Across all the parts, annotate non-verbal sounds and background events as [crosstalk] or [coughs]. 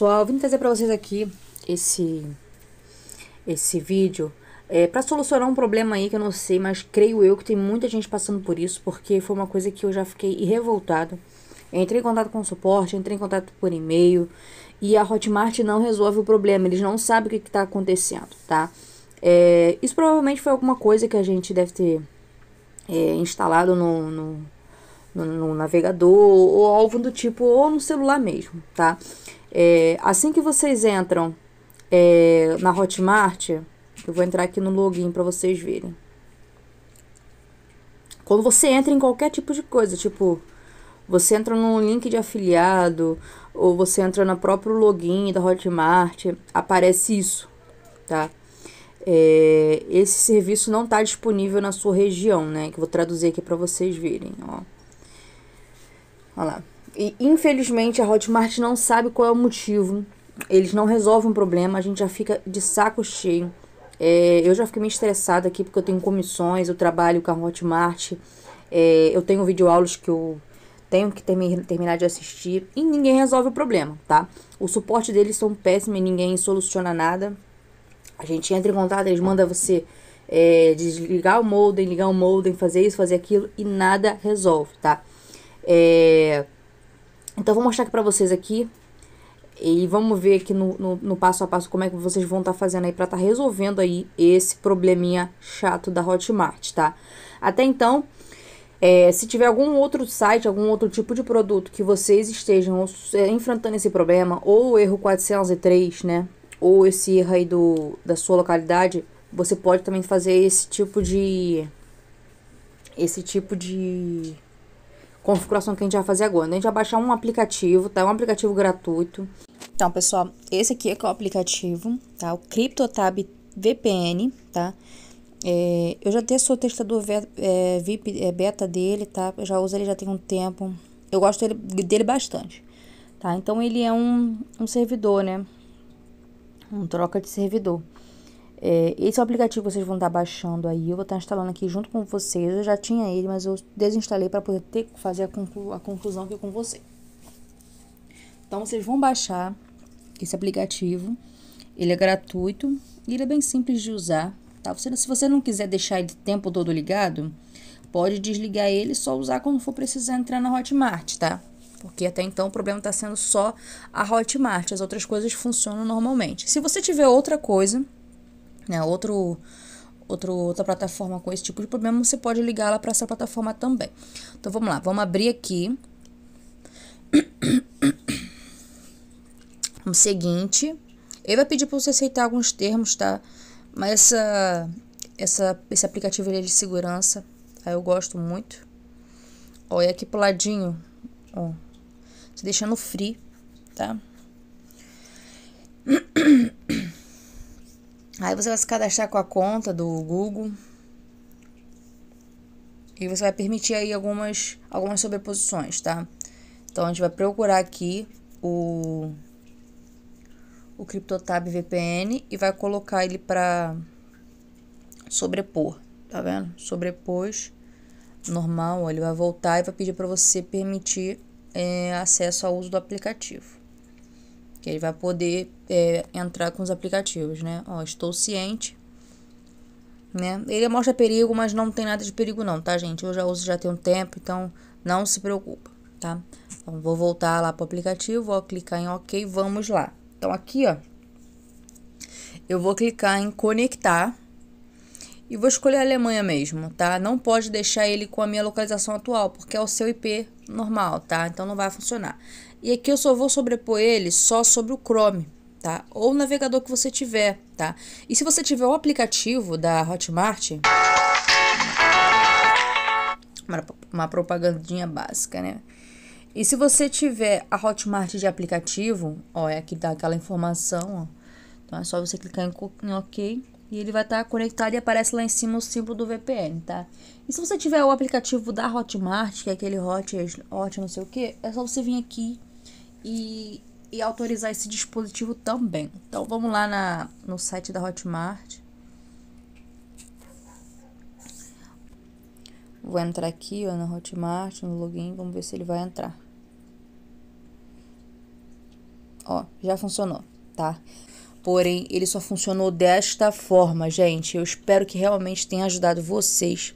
pessoal, vim trazer para vocês aqui esse esse vídeo é, para solucionar um problema aí que eu não sei, mas creio eu que tem muita gente passando por isso, porque foi uma coisa que eu já fiquei revoltado. Entrei em contato com o suporte, entrei em contato por e-mail e a Hotmart não resolve o problema, eles não sabem o que está acontecendo, tá? É, isso provavelmente foi alguma coisa que a gente deve ter é, instalado no, no no, no navegador ou algo do tipo, ou no celular mesmo, tá? É, assim que vocês entram é, na Hotmart, eu vou entrar aqui no login para vocês verem. Quando você entra em qualquer tipo de coisa, tipo, você entra num link de afiliado, ou você entra no próprio login da Hotmart, aparece isso, tá? É, esse serviço não está disponível na sua região, né? Que eu vou traduzir aqui para vocês verem, ó. Olha lá. E infelizmente a Hotmart não sabe qual é o motivo. Eles não resolvem o problema, a gente já fica de saco cheio. É, eu já fiquei meio estressada aqui porque eu tenho comissões, eu trabalho com a Hotmart, é, eu tenho videoaulas que eu tenho que terminar de assistir e ninguém resolve o problema, tá? O suporte deles são péssimo e ninguém soluciona nada. A gente entra em contato, eles mandam você é, desligar o modem, ligar o modem, fazer isso, fazer aquilo e nada resolve, tá? É... Então, vou mostrar aqui pra vocês aqui. E vamos ver aqui no, no, no passo a passo como é que vocês vão estar tá fazendo aí pra estar tá resolvendo aí esse probleminha chato da Hotmart, tá? Até então, é, se tiver algum outro site, algum outro tipo de produto que vocês estejam é, enfrentando esse problema, ou o erro 403, né? Ou esse erro aí do, da sua localidade, você pode também fazer esse tipo de. Esse tipo de configuração que a gente vai fazer agora. Né? A gente vai baixar um aplicativo, tá? Um aplicativo gratuito. Então, pessoal, esse aqui é, o aplicativo, tá? O CryptoTab VPN, tá? É, eu já sou testador é, VIP é, beta dele, tá? Eu já uso ele já tem um tempo. Eu gosto dele, dele bastante, tá? Então, ele é um, um servidor, né? Um troca de servidor. É, esse aplicativo vocês vão estar baixando aí, eu vou estar instalando aqui junto com vocês. Eu já tinha ele, mas eu desinstalei para poder ter, fazer a, conclu, a conclusão aqui com você. Então vocês vão baixar esse aplicativo. Ele é gratuito e ele é bem simples de usar. Tá? Você, se você não quiser deixar ele o tempo todo ligado, pode desligar ele e só usar quando for precisar entrar na Hotmart, tá? Porque até então o problema está sendo só a Hotmart, as outras coisas funcionam normalmente. Se você tiver outra coisa né, outro, outro, outra plataforma com esse tipo de problema, você pode ligar lá para essa plataforma também. Então vamos lá, vamos abrir aqui. [coughs] O seguinte, ele vai pedir para você aceitar alguns termos, tá? Mas essa, essa, esse aplicativo ele é de segurança, tá? Eu gosto muito. Olha aqui pro ladinho, ó, você deixa no free, tá? [coughs] Aí você vai se cadastrar com a conta do Google. E você vai permitir aí algumas, algumas sobreposições, tá? Então a gente vai procurar aqui o, o CryptoTab VPN e vai colocar ele para sobrepor, tá vendo? Sobrepôs, normal, ele vai voltar e vai pedir para você permitir é, acesso ao uso do aplicativo que ele vai poder é, entrar com os aplicativos, né? Ó, estou ciente, né? Ele mostra perigo, mas não tem nada de perigo não, tá, gente? Eu já uso já tem um tempo, então não se preocupa, tá? Então, vou voltar lá para o aplicativo, vou clicar em OK, vamos lá. Então, aqui, ó, eu vou clicar em conectar e vou escolher a Alemanha mesmo, tá? Não pode deixar ele com a minha localização atual, porque é o seu IP normal, tá? Então, não vai funcionar. E aqui eu só vou sobrepor ele só sobre o Chrome, tá? Ou o navegador que você tiver, tá? E se você tiver o aplicativo da Hotmart, uma, propagandinha básica, né? E se você tiver a Hotmart de aplicativo, ó, é aqui dá tá aquela informação, ó. Então é só você clicar em, em OK e ele vai estar tá conectado e aparece lá em cima o símbolo do VPN, tá? E se você tiver o aplicativo da Hotmart, que é aquele Hot, Hot não sei o que, é só você vir aqui e, e autorizar esse dispositivo também. Então vamos lá na, no site da Hotmart. Vou entrar aqui ó, na Hotmart, no login, vamos ver se ele vai entrar. Ó, já funcionou, tá? Porém, ele só funcionou desta forma, gente. Eu espero que realmente tenha ajudado vocês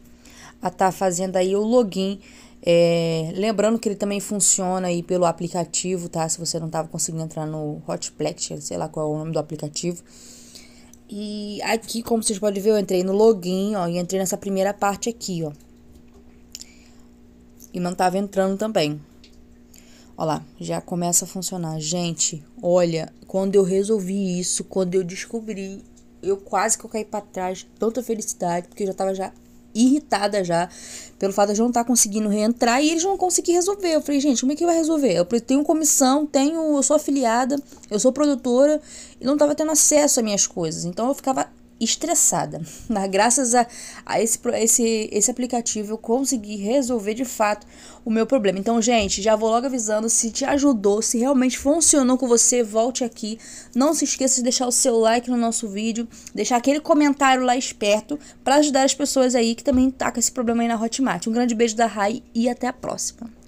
a estar tá fazendo aí o login é, lembrando que ele também funciona aí pelo aplicativo, tá? Se você não tava conseguindo entrar no Hotplex, sei lá qual é o nome do aplicativo. E aqui, como vocês podem ver, eu entrei no login, ó, e entrei nessa primeira parte aqui, ó. E não tava entrando também. Ó lá, já começa a funcionar. Gente, olha, quando eu resolvi isso, quando eu descobri, eu quase que eu caí para trás, tanta felicidade, porque eu já tava já irritada já pelo fato de eu não estar tá conseguindo reentrar e eles não conseguir resolver. Eu falei, gente, como é que vai resolver? Eu tenho comissão, tenho, eu sou afiliada, eu sou produtora e não estava tendo acesso às minhas coisas. Então eu ficava estressada. [laughs] Mas graças a, a, esse, esse, esse aplicativo eu consegui resolver de fato o meu problema. Então, gente, já vou logo avisando, se te ajudou, se realmente funcionou com você, volte aqui. Não se esqueça de deixar o seu like no nosso vídeo, deixar aquele comentário lá esperto para ajudar as pessoas aí que também tá com esse problema aí na Hotmart. Um grande beijo da Rai e até a próxima.